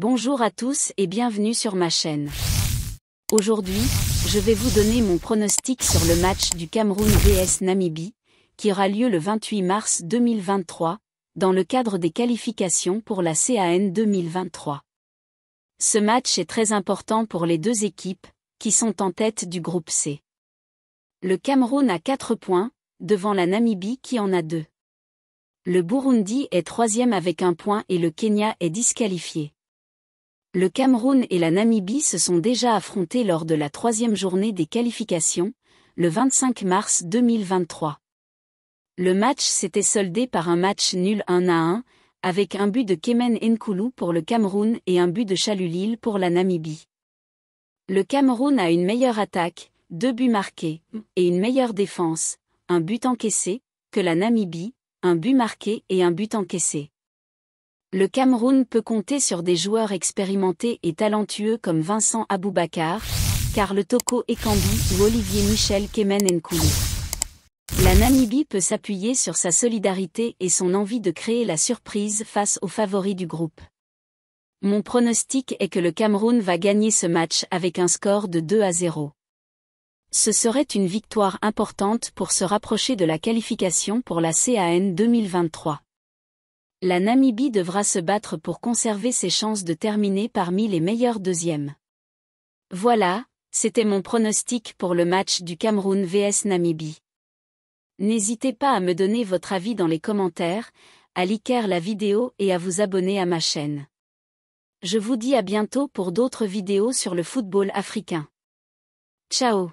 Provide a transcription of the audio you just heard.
Bonjour à tous et bienvenue sur ma chaîne. Aujourd'hui, je vais vous donner mon pronostic sur le match du Cameroun vs Namibie, qui aura lieu le 28 mars 2023, dans le cadre des qualifications pour la CAN 2023. Ce match est très important pour les deux équipes, qui sont en tête du groupe C. Le Cameroun a 4 points, devant la Namibie qui en a 2. Le Burundi est troisième avec un point et le Kenya est disqualifié le Cameroun et la Namibie se sont déjà affrontés lors de la troisième journée des qualifications, le 25 mars 2023. Le match s'était soldé par un match nul 1 à 1, avec un but de Kemen Nkoulou pour le Cameroun et un but de Chalulil pour la Namibie. Le Cameroun a une meilleure attaque, deux buts marqués, et une meilleure défense, un but encaissé, que la Namibie, un but marqué et un but encaissé le Cameroun peut compter sur des joueurs expérimentés et talentueux comme Vincent Aboubakar, Karl Toko Ekambi ou Olivier Michel Kemen Nkoulou. La Namibie peut s'appuyer sur sa solidarité et son envie de créer la surprise face aux favoris du groupe. Mon pronostic est que le Cameroun va gagner ce match avec un score de 2 à 0. Ce serait une victoire importante pour se rapprocher de la qualification pour la CAN 2023 la Namibie devra se battre pour conserver ses chances de terminer parmi les meilleurs deuxièmes. Voilà, c'était mon pronostic pour le match du Cameroun vs Namibie. N'hésitez pas à me donner votre avis dans les commentaires, à liker la vidéo et à vous abonner à ma chaîne. Je vous dis à bientôt pour d'autres vidéos sur le football africain. Ciao